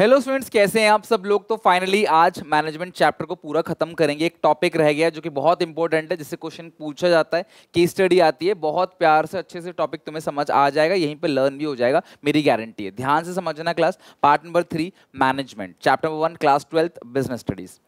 hello students कैसे हैं आप सब लोग तो फाइनली आज मैनेजमेंट चैप्टर को पूरा खत्म करेंगे एक टॉपिक रह गया जो कि बहुत इंपॉर्टेंट है जिससे क्वेश्चन पूछा जाता है की स्टडी आती है बहुत प्यार से अच्छे से टॉपिक तुम्हें समझ आ जाएगा यहीं पे लर्न भी हो जाएगा मेरी गारंटी है ध्यान से समझना class part number three management chapter number one class twelfth business studies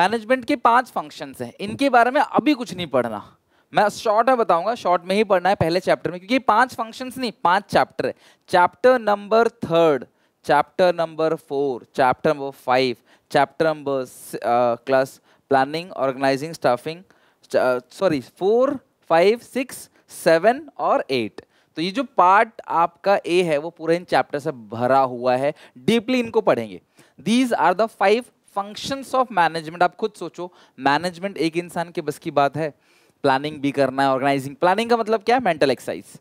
management के पांच फंक्शंस हैं इनके बारे में अभी कुछ नहीं पढ़ना मैं शॉर्ट में बताऊंगा शॉर्ट में ही पढ़ना है पहले चैप्टर में क्योंकि पांच फंक्शंस नहीं पांच चैप्टर है chapter number third chapter number 4 chapter number 5 chapter number uh, class planning organizing staffing uh, sorry 4 5 6 7 और 8 तो ये जो पार्ट आपका ए है वो पूरे इन चैप्टर से भरा हुआ है डीपली इनको पढ़ेंगे these are the five functions of management आप खुद सोचो मैनेजमेंट एक इंसान के बस की बात है प्लानिंग भी करना है ऑर्गेनाइजिंग प्लानिंग का मतलब क्या है मेंटल एक्सरसाइज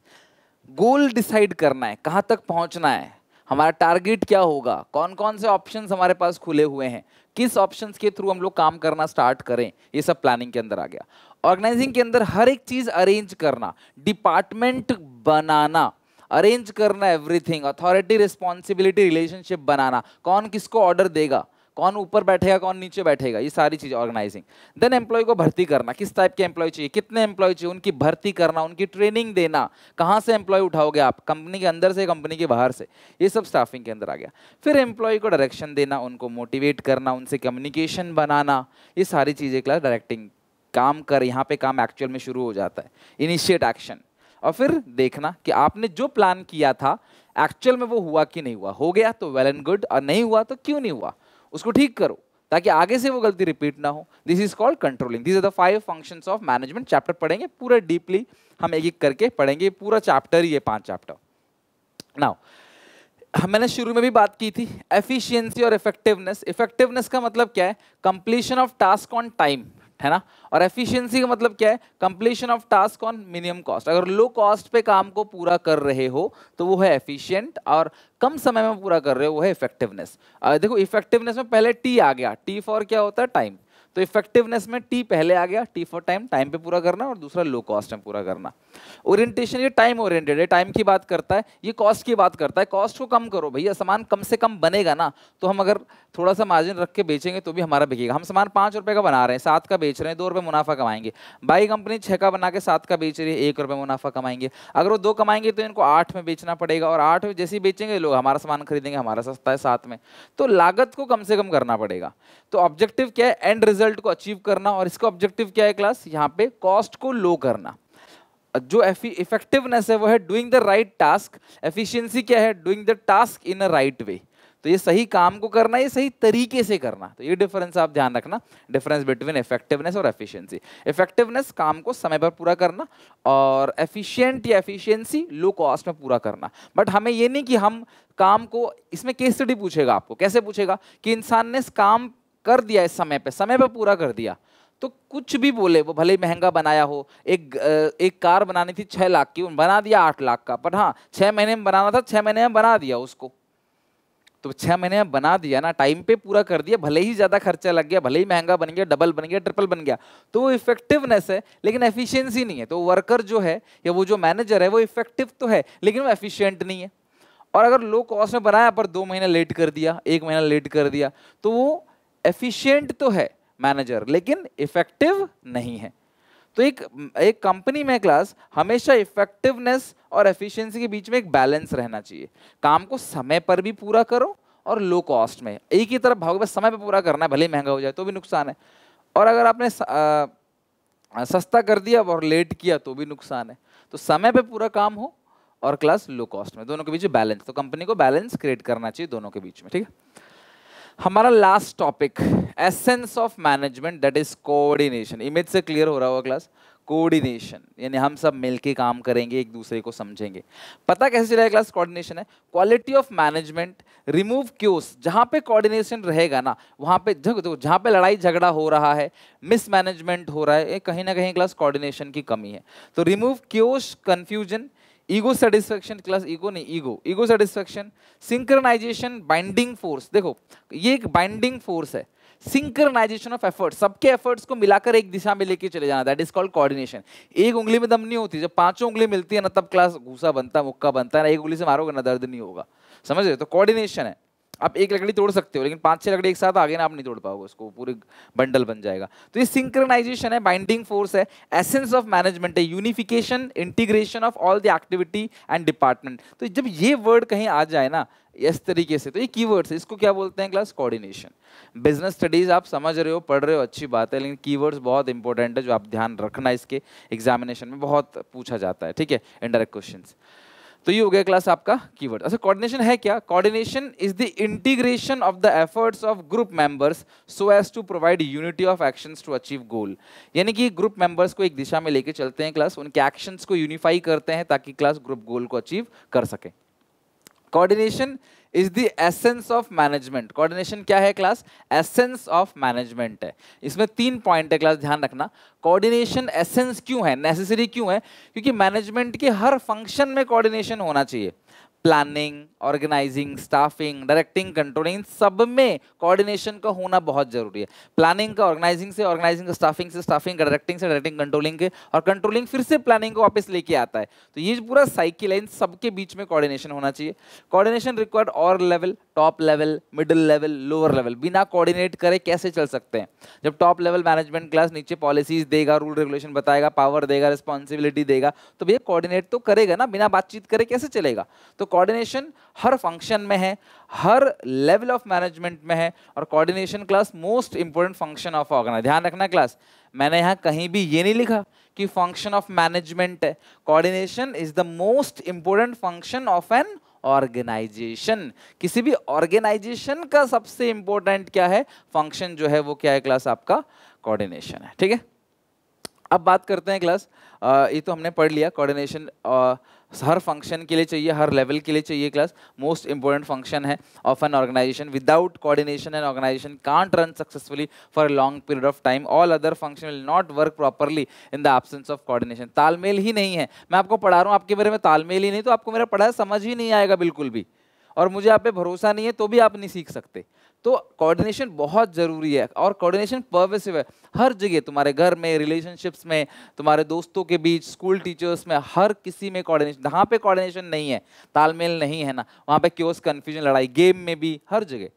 गोल डिसाइड करना है कहाँ तक पहुँचना है हमारा टारगेट क्या होगा कौन कौन से ऑप्शन हमारे पास खुले हुए हैं किस ऑप्शंस के थ्रू हम लोग काम करना स्टार्ट करें ये सब प्लानिंग के अंदर आ गया ऑर्गेनाइजिंग के अंदर हर एक चीज़ अरेंज करना डिपार्टमेंट बनाना अरेंज करना एवरीथिंग अथॉरिटी रिस्पॉन्सिबिलिटी रिलेशनशिप बनाना कौन किसको ऑर्डर देगा कौन ऊपर बैठेगा कौन नीचे बैठेगा ये सारी चीज़ ऑर्गेनाइजिंग देन एम्प्लॉय को भर्ती करना किस टाइप के एम्प्लॉय चाहिए कितने एम्प्लॉय चाहिए उनकी भर्ती करना उनकी ट्रेनिंग देना कहाँ से एम्प्लॉय उठाओगे आप कंपनी के अंदर से कंपनी के बाहर से ये सब स्टाफिंग के अंदर आ गया फिर एम्प्लॉय को डायरेक्शन देना उनको मोटिवेट करना उनसे कम्युनिकेशन बनाना ये सारी चीज़ें क्लास डायरेक्टिंग काम कर यहाँ पे काम एक्चुअल में शुरू हो जाता है इनिशिएट एक्शन और फिर देखना कि आपने जो प्लान किया था एक्चुअल में वो हुआ कि नहीं हुआ हो गया तो वेल एंड गुड और नहीं हुआ तो क्यों नहीं हुआ उसको ठीक करो ताकि आगे से वो गलती रिपीट ना हो this is called controlling this are the five functions of management chapter पढ़ेंगे पूरा डीपली हम एक एक करके पढ़ेंगे पूरा चैप्टर ये पांच चैप्टर नाउ मैंने शुरू में भी बात की थी एफिशिएंसी और इफेक्टिवनेस इफेक्टिवनेस का मतलब क्या है completion of task on time है ना और एफिशिएंसी का मतलब क्या है completion of task on minimum cost अगर लो कॉस्ट पे काम को पूरा कर रहे हो तो वो है एफिशिएंट और कम समय में पूरा कर रहे हो वो है इफेक्टिवनेस देखो इफेक्टिवनेस में पहले टी आ गया टी फॉर क्या होता है टाइम तो इफेक्टिवनेस में टी पहले आ गया टी फॉर टाइम टाइम पे पूरा करना और दूसरा लो कॉस्ट में पूरा करना ओरिएंटेशन ये टाइम ओरिएंटेड है टाइम की बात करता है ये कॉस्ट की बात करता है कॉस्ट को कम करो भैया सामान कम से कम बनेगा ना तो हम अगर थोड़ा सा मार्जिन रख के बेचेंगे तो भी हमारा बिकेगा हम सामान पाँच रुपये का बना रहे हैं सात का बेच रहे हैं दो रुपये मुनाफा कमाएंगे बाई कंपनी छः का बना के सात का बेच रही है एक रुपये मुनाफा कमाएंगे अगर वो दो कमाएंगे तो इनको आठ में बेचना पड़ेगा और आठ में जैसे ही बेचेंगे लोग हमारा सामान खरीदेंगे हमारा सस्ता है सात में तो लागत को कम से कम करना पड़ेगा तो ऑब्जेक्टिव क्या है एंड रिजल्ट रिजल्ट को अचीव करना और इसका ऑब्जेक्टिव क्या है क्लास यहाँ पे कॉस्ट को लो करना जो इफेक्टिवनेस है वो है doing the right task efficiency क्या है doing the task in a right way तो ये सही काम को करना ये सही तरीके से करना तो ये डिफरेंस आप ध्यान रखना डिफरेंस बिटवीन इफेक्टिवनेस और एफिशिएंसी इफेक्टिवनेस काम को समय पर पूरा करना और एफिशिएंट या एफिशिएंसी लो कॉस्ट में पूरा करना बट हमें ये नहीं कि हम काम को इसमें केस स्टडी पूछेगा आपको कैसे पूछेगा कि इंसान ने इस काम कर दिया इस समय पे समय पे पूरा कर दिया तो कुछ भी बोले वो भले ही महंगा बनाया हो एक एक कार बनानी थी छः लाख की बना दिया आठ लाख का पर हाँ छः महीने में बनाना था छः महीने में बना दिया उसको तो छः महीने में बना दिया ना टाइम पे पूरा कर दिया भले ही ज़्यादा खर्चा लग गया भले ही महंगा बन गया डबल बन गया ट्रिपल बन गया तो वो इफेक्टिवनेस है लेकिन एफिशिएंसी नहीं है तो वर्कर जो है या वो जो मैनेजर है वो इफेक्टिव तो है लेकिन वो एफिशिएंट नहीं है और अगर लो कॉस्ट में बनाया पर दो महीने लेट कर दिया एक महीना लेट कर दिया तो वो एफिशिएंट तो है मैनेजर लेकिन इफेक्टिव नहीं है तो एक एक कंपनी में क्लास हमेशा इफेक्टिवनेस और एफिशिएंसी के बीच में एक बैलेंस रहना चाहिए काम को समय पर भी पूरा करो और लो कॉस्ट में एक ही तरफ भागोगे बस समय पर पूरा करना है भले ही महंगा हो जाए तो भी नुकसान है और अगर आपने स, आ, सस्ता कर दिया और लेट किया तो भी नुकसान है तो समय पर पूरा काम हो और क्लास लो कॉस्ट में दोनों के बीच बैलेंस तो कंपनी को बैलेंस क्रिएट करना चाहिए दोनों के बीच में ठीक है हमारा last topic essence of management that is coordination image से क्लियर हो रहा होगा क्लास कोऑर्डिनेशन यानी हम सब मिलके काम करेंगे एक दूसरे को समझेंगे पता कैसे चलेगा क्लास कोऑर्डिनेशन है quality of management remove chaos जहाँ पे कोऑर्डिनेशन रहेगा ना वहाँ पे देखो जहाँ पे लड़ाई झगड़ा हो रहा है मिसमैनेजमेंट हो रहा है कहीं ना कहीं क्लास कोऑर्डिनेशन की कमी है तो remove chaos confusion ego satisfaction class ego नहीं ego ego satisfaction synchronization binding force देखो ये एक बाइंडिंग फोर्स है सिंक्रनाइजेशन ऑफ एफर्ट्स सबके एफर्ट्स को मिलाकर एक दिशा में लेके चले जाना दैट इज कॉल्ड कोऑर्डिनेशन एक उंगली में दम नहीं होती जब पांचों उंगली मिलती है ना तब क्लास घूसा बनता मुक्का बनता है ना एक उंगली से मारोगे ना दर्द नहीं होगा समझ रहे तो कोऑर्डिनेशन है आप एक लकड़ी तोड़ सकते हो लेकिन पांच छह लकड़ी एक साथ आगे ना आप नहीं तोड़ पाओगे उसको पूरे बंडल बन जाएगा तो ये सिंक्रनाइजेशन है बाइंडिंग फोर्स है एसेंस ऑफ मैनेजमेंट है unification integration of all the activity and department तो जब ये वर्ड कहीं आ जाए ना इस तरीके से तो ये कीवर्ड्स है इसको क्या बोलते हैं क्लास कोऑर्डिनेशन बिजनेस स्टडीज आप समझ रहे हो पढ़ रहे हो अच्छी बात है लेकिन कीवर्ड्स बहुत इंपॉर्टेंट है जो आप ध्यान रखना इसके एग्जामिनेशन में बहुत पूछा जाता है ठीक है इनडायरेक्ट क्वेश्चन तो ये हो गया क्लास आपका कीवर्ड अच्छा कोऑर्डिनेशन है क्या coordination is the integration of the efforts of group members so as to provide unity of actions to achieve goal यानी कि ग्रुप मेंबर्स को एक दिशा में लेके चलते हैं क्लास उनके एक्शंस को यूनिफाई करते हैं ताकि क्लास ग्रुप गोल को अचीव कर सके coordination is the essence of management coordination क्या है क्लास एसेंस ऑफ मैनेजमेंट है इसमें तीन पॉइंट है क्लास ध्यान रखना कोऑर्डिनेशन एसेंस क्यों है नेसेसरी क्यों है क्योंकि मैनेजमेंट के हर फंक्शन में कोऑर्डिनेशन होना चाहिए planning organizing staffing directing controlling इन सब में कोऑर्डिनेशन का होना बहुत जरूरी है प्लानिंग का ऑर्गेनाइजिंग से ऑर्गेनाइजिंग का स्टाफिंग से स्टाफिंग का डायरेक्टिंग से डायरेक्टिंग कंट्रोलिंग के और कंट्रोलिंग फिर से प्लानिंग को वापस लेके आता है तो ये पूरा साइकिल है इन सबके बीच में कॉर्डिनेशन होना चाहिए कॉर्डिनेशन रिक्वायर्ड और level top level middle level lower level बिना कोऑर्डिनेट करे कैसे चल सकते हैं जब टॉप लेवल मैनेजमेंट क्लास नीचे पॉलिसीज देगा रूल रेगुलेशन बताएगा पावर देगा रिस्पॉन्सिबिलिटी देगा तो भैया कोऑर्डिनेट तो करेगा ना बिना बातचीत करे कैसे चलेगा तो कोऑर्डिनेशन हर फंक्शन में है हर लेवल ऑफ मैनेजमेंट में है और coordination class most important function of organize ध्यान रखना क्लास मैंने यहाँ कहीं भी ये नहीं लिखा कि फंक्शन ऑफ मैनेजमेंट है coordination is the most important function of an organization किसी भी ऑर्गेनाइजेशन का सबसे इंपॉर्टेंट क्या है फंक्शन जो है वो क्या है क्लास आपका कोऑर्डिनेशन है ठीक है अब बात करते हैं क्लास ये तो हमने पढ़ लिया कोऑर्डिनेशन हर फंक्शन के लिए चाहिए हर लेवल के लिए चाहिए क्लास मोस्ट इंपॉर्टेंट फंक्शन है of an organization without coordination an organization can't run successfully for long period of time all other function will not work properly in the absence of coordination तालमेल ही नहीं है मैं आपको पढ़ा रहा हूँ आपके बारे में तालमेल ही नहीं तो आपको मेरा पढ़ाया समझ ही नहीं आएगा बिल्कुल भी और मुझे आप पे भरोसा नहीं है तो भी आप नहीं सीख सकते तो कोऑर्डिनेशन बहुत ज़रूरी है और कोऑर्डिनेशन पर्वेसिव है हर जगह तुम्हारे घर में रिलेशनशिप्स में तुम्हारे दोस्तों के बीच स्कूल टीचर्स में हर किसी में कोऑर्डिनेशन जहाँ पे कोऑर्डिनेशन नहीं है तालमेल नहीं है ना वहाँ पे क्योस कन्फ्यूजन लड़ाई गेम में भी हर जगह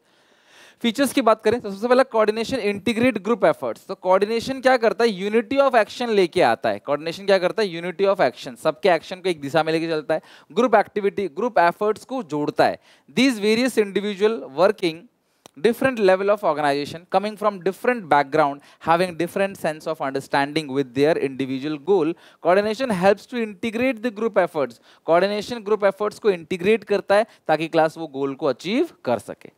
फीचर्स की बात करें तो सबसे पहला कोऑर्डिनेशन इंटीग्रेट ग्रुप एफर्ट्स तो कोऑर्डिनेशन क्या करता है यूनिटी ऑफ एक्शन लेके आता है कोऑर्डिनेशन क्या करता है यूनिटी ऑफ एक्शन सबके एक्शन को एक दिशा में लेके चलता है ग्रुप एक्टिविटी ग्रुप एफर्ट्स को जोड़ता है these various individual working different level of organization coming from different background having different sense of understanding with their individual goal coordination helps to integrate the group efforts coordination group efforts ko integrate karta hai taki class wo goal ko achieve kar sake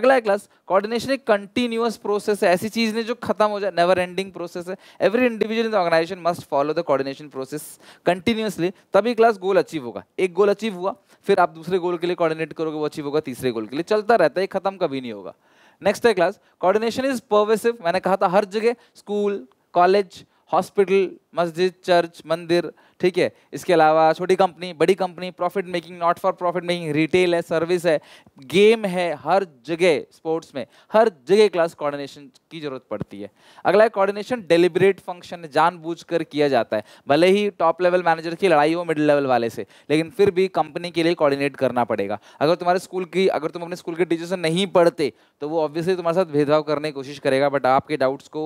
agla class coordination एक continuous process hai aisi cheez nahi jo khatam ho jaye never ending process hai every individual in the organization must follow the coordination process continuously tabhi class goal achieve hoga ek goal achieve hua फिर आप दूसरे गोल के लिए coordinate करोगे वो achieve होगा तीसरे गोल के लिए चलता रहता है खत्म कभी नहीं होगा नेक्स्ट है क्लास कोऑर्डिनेशन इज परवेसिव मैंने कहा था हर जगह स्कूल कॉलेज हॉस्पिटल मस्जिद चर्च मंदिर ठीक है इसके अलावा छोटी कंपनी बड़ी company profit making not for profit making retail है सर्विस है गेम है हर जगह स्पोर्ट्स में हर जगह क्लास कोऑर्डिनेशन की जरूरत पड़ती है अगला कॉर्डिनेशन डेलीबरेट फंक्शन जानबूझकर किया जाता है भले ही टॉप लेवल मैनेजर की लड़ाई हो मिडिल लेवल वाले से लेकिन फिर भी कंपनी के लिए कॉर्डिनेट करना पड़ेगा अगर तुम्हारे स्कूल की अगर तुम अपने स्कूल के टीचर से नहीं पढ़ते तो वो ऑब्वियसली तुम्हारे साथ भेदभाव करने की कोशिश करेगा बट आपके डाउट्स को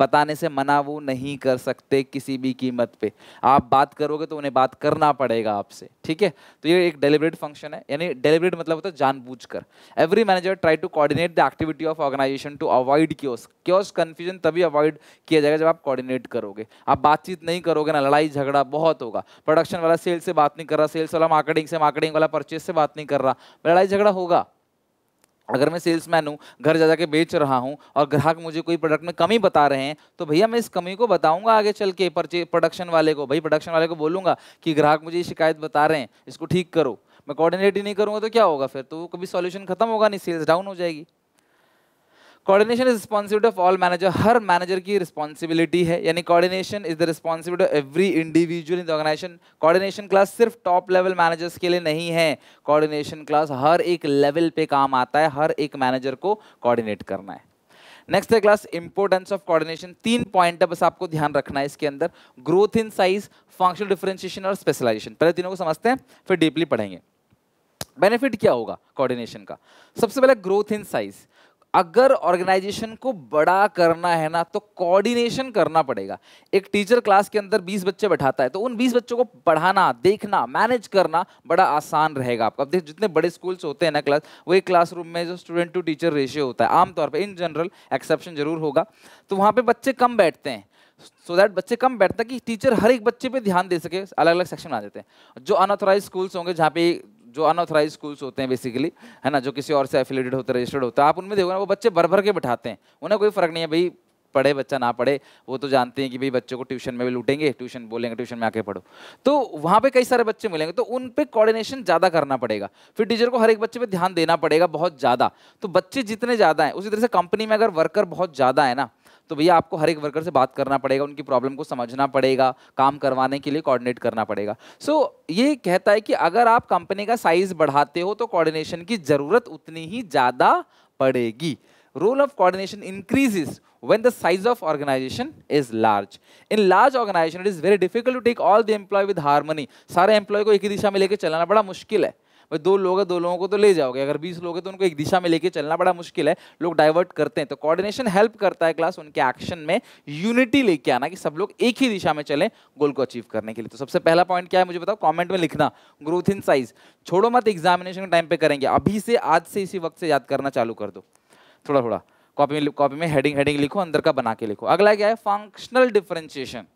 बताने से मना वो नहीं कर सकते किसी भी कीमत पर आप बात करोगे तो उन्हें बात करना पड़ेगा आपसे ठीक है तो ये एक डेलिब्रेट फंक्शन है यानी डेलिब्रेट मतलब होता है जानबूझ कर every manager try to coordinate the activity of organization to avoid chaos chaos confusion तभी अवॉइड किया जाएगा जब आप कॉर्डिनेट करोगे आप बातचीत नहीं करोगे ना लड़ाई झगड़ा बहुत होगा प्रोडक्शन वाला सेल्स से बात नहीं कर रहा सेल्स वाला मार्केटिंग से मार्केटिंग वाला परचेज से बात नहीं कर रहा लड़ाई झगड़ा होगा अगर मैं सेल्समैन हूँ घर जा जाकर बेच रहा हूँ और ग्राहक मुझे कोई प्रोडक्ट में कमी बता रहे हैं तो भैया मैं इस कमी को बताऊंगा आगे चल के परचे प्रोडक्शन वाले को भाई प्रोडक्शन वाले को बोलूँगा कि ग्राहक मुझे ये शिकायत बता रहे हैं इसको ठीक करो मैं कोऑर्डिनेट ही नहीं करूँगा तो क्या होगा फिर तो कभी सॉल्यूशन खत्म होगा नहीं सेल्स डाउन हो जाएगी coordination is responsibility of all manager हर मैनेजर की रिस्पॉन्सिबिलिटी है यानी coordination is the responsibility of every individual in the organization coordination class सिर्फ टॉप लेवल मैनेजर्स के लिए नहीं है कोऑर्डिनेशन क्लास हर एक लेवल पे काम आता है हर एक मैनेजर को कोऑर्डिनेट करना है नेक्स्ट है क्लास इंपोर्टेंस ऑफ कोऑर्डिनेशन तीन पॉइंट है बस आपको ध्यान रखना है इसके अंदर growth in size functional differentiation और स्पेशलाइजेशन पहले तीनों को समझते हैं फिर डीपली पढ़ेंगे बेनिफिट क्या होगा कोऑर्डिनेशन का सबसे पहले ग्रोथ इन साइज अगर ऑर्गेनाइजेशन को बड़ा करना है ना तो कोऑर्डिनेशन करना पड़ेगा एक टीचर क्लास के अंदर 20 बच्चे बैठाता है तो उन 20 बच्चों को पढ़ाना देखना मैनेज करना बड़ा आसान रहेगा आपका देख जितने बड़े स्कूल्स होते हैं ना क्लास वो एक क्लासरूम में जो स्टूडेंट टू टीचर रेशियो होता है आमतौर पर इन जनरल एक्सेप्शन जरूर होगा तो वहाँ पर बच्चे कम बैठते हैं सो so दैट बच्चे कम बैठता कि टीचर हर एक बच्चे पे ध्यान दे सके अलग अलग सेक्शन आ जाते हैं जो अनऑथोराइज स्कूल्स होंगे जहाँ पे जो अनऑथराइज स्कूल्स होते हैं बेसिकली है ना जो किसी और से एफिलेटेड होते रजिस्टर्ड होता है आप उनमें देखो ना वो बच्चे भर भर के बिठाते हैं उन्हें कोई फर्क नहीं है भाई पढ़े बच्चा ना पढ़े वो तो जानते हैं कि भाई बच्चों को ट्यूशन में भी लूटेंगे ट्यूशन बोलेंगे ट्यूशन में आके पढ़ो तो वहाँ पे कई सारे बच्चे मिलेंगे तो उन पर कोऑर्डिनेशन ज़्यादा करना पड़ेगा फिर टीचर को हर एक बच्चे पे ध्यान देना पड़ेगा बहुत ज़्यादा तो बच्चे जितने ज़्यादा हैं उसी तरह से कंपनी में अगर वर्कर बहुत ज़्यादा है ना तो भैया आपको हर एक वर्कर से बात करना पड़ेगा उनकी प्रॉब्लम को समझना पड़ेगा काम करवाने के लिए कॉर्डिनेट करना पड़ेगा सो so, ये कहता है कि अगर आप कंपनी का साइज बढ़ाते हो तो कॉर्डिनेशन की जरूरत उतनी ही ज़्यादा पड़ेगी role of coordination increases when the size of organization is large in large organization it is very difficult to take all the employ with harmony सारे एम्प्लॉय को एक ही दिशा में लेकर चलाना बड़ा मुश्किल है भाई दो लोग हैं दो लोगों को तो ले जाओगे अगर बीस लोग हैं तो उनको एक दिशा में लेके चलना बड़ा मुश्किल है लोग डाइवर्ट करते हैं तो कोऑर्डिनेशन हेल्प करता है क्लास उनके एक्शन में यूनिटी लेके आना कि सब लोग एक ही दिशा में चलें गोल को अचीव करने के लिए तो सबसे पहला पॉइंट क्या है मुझे बताओ कॉमेंट में लिखना ग्रोथ इन साइज छोड़ो मत एग्जामिनेशन के टाइम पे करेंगे अभी से आज से इसी वक्त से याद करना चालू कर दो थोड़ा थोड़ा कॉपी में कॉपी में हेडिंग हेडिंग लिखो अंदर का बना के लिखो अगला क्या है functional differentiation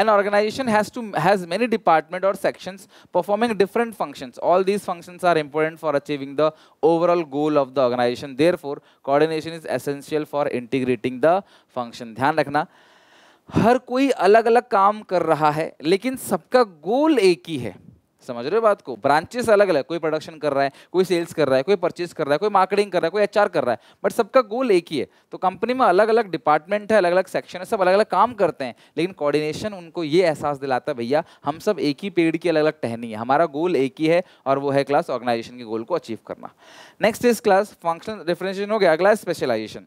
an organization has to has many department or sections performing different functions all these functions are important for achieving the overall goal of the organization therefore coordination is essential for integrating the function ध्यान रखना हर कोई अलग अलग काम कर रहा है लेकिन सबका गोल एक ही है समझ रहे हो बात को ब्रांचेस अलग अलग कोई प्रोडक्शन कर रहा है कोई सेल्स कर रहा है कोई परचेस कर रहा है कोई मार्केटिंग कर रहा है कोई एचआर कर रहा है बट सबका गोल एक ही है तो कंपनी में अलग अलग डिपार्टमेंट है अलग अलग सेक्शन है सब अलग अलग काम करते हैं लेकिन कोऑर्डिनेशन उनको ये एहसास दिलाता है भैया हम सब एक ही पेड़ की अलग अलग टहनी है हमारा गोल एक ही है और वो है क्लास ऑर्गेनाइजेशन के गोल को अचीव करना next is class function differentiation हो गया अगला specialization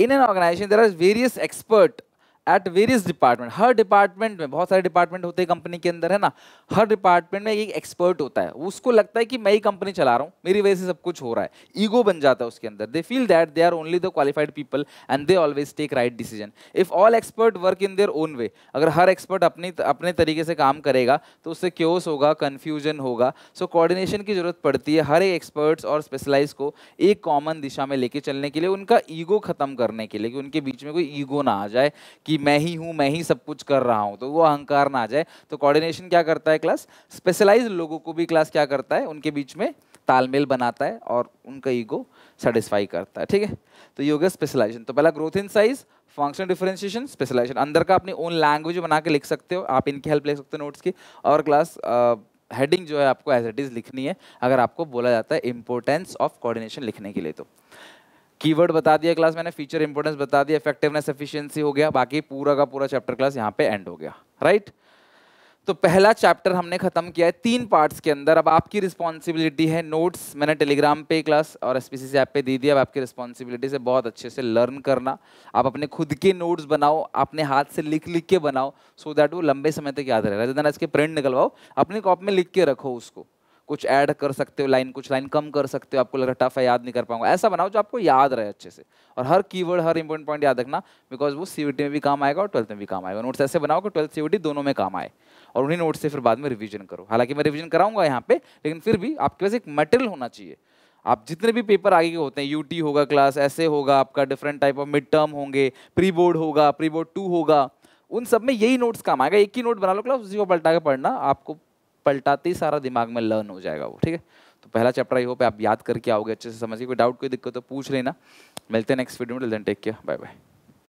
in an organization there are various expert at various department हर डिपार्टमेंट में बहुत सारे डिपार्टमेंट होते हैं कंपनी के अंदर है ना हर डिपार्टमेंट में एक एक्सपर्ट होता है उसको लगता है कि मैं ही कंपनी चला रहा हूँ मेरी वजह से सब कुछ हो रहा है ईगो बन जाता है उसके अंदर they feel that they are only the qualified people and they always take right decision if all expert work in their own way अगर हर एक्सपर्ट अपनी अपने तरीके से काम करेगा तो उससे क्योस होगा कन्फ्यूजन होगा सो कॉर्डिनेशन की जरूरत पड़ती है हर एक एक्सपर्ट्स और स्पेशलाइज को एक कॉमन दिशा में लेके चलने के लिए उनका ईगो खत्म करने के लिए कि उनके बीच में कोई ईगो ना आ जाए कि कि मैं ही हूँ मैं ही सब कुछ कर रहा हूँ तो वो अहंकार ना आ जाए तो कोऑर्डिनेशन क्या करता है क्लास स्पेशलाइज लोगों को भी क्लास क्या करता है उनके बीच में तालमेल बनाता है और उनका ईगो सेटिस्फाई करता है ठीक है तो योगा स्पेशलाइजेशन तो पहला growth in size functional differentiation specialization अंदर का अपनी ओन लैंग्वेज बना के लिख सकते हो आप इनकी हेल्प ले सकते हो नोट्स की और क्लास हेडिंग जो है आपको एज इट इज़ लिखनी है अगर आपको बोला जाता है इंपॉर्टेंस ऑफ कोऑर्डिनेशन लिखने के लिए तो कीवर्ड बता दिया क्लास मैंने फीचर इंपोर्टेंस बता दिया इफेक्टिवनेस एफिशिएंसी हो गया बाकी पूरा का पूरा चैप्टर क्लास यहाँ पे एंड हो गया राइट तो पहला चैप्टर हमने खत्म किया है तीन पार्ट्स के अंदर अब आपकी रिस्पॉन्सिबिलिटी है नोट्स मैंने टेलीग्राम पे क्लास और एस पी ऐप पे दी दी अब आपकी रिस्पॉन्सिबिलिटी से बहुत अच्छे से लर्न करना आप अपने खुद के नोट्स बनाओ अपने हाथ से लिख लिख के बनाओ सो दैट वो लंबे समय तक याद रहेगा जितना इसके प्रिंट निकलवाओ अपनी कॉपी में लिख के रखो उसको कुछ ऐड कर सकते हो लाइन कुछ लाइन कम कर सकते हो आपको लग रहा टफ है याद नहीं कर पाऊंगा ऐसा बनाओ जो आपको याद रहे अच्छे से और हर कीवर्ड हर इंपॉर्टेंट पॉइंट याद रखना बिकॉज वो सी में भी काम आएगा और ट्वेल्थ में भी काम आएगा नोट्स ऐसे बनाओ कि ट्वेल्थ सी दोनों में काम आए और उन्हीं नोट्स से फिर बाद में रिविजन करो हालांकि मैं रिविजन कराऊंगा यहाँ पे लेकिन फिर भी आपके पास एक मटेरियल होना चाहिए आप जितने भी पेपर आगे के होते हैं यूटी होगा क्लास ऐसे होगा आपका different type of mid term होंगे प्री बोर्ड होगा प्री बोर्ड टू होगा उन सब में यही नोट्स काम आएगा एक ही नोट बना लो क्लास उसी को पलटा के पढ़ना आपको पलटाते ही सारा दिमाग में लर्न हो जाएगा वो ठीक है तो पहला चैप्टर आई होप आप याद करके आओगे अच्छे से समझिए कोई डाउट कोई दिक्कत तो पूछ लेना मिलते हैं नेक्स्ट वीडियो में टेक केयर बाय बाय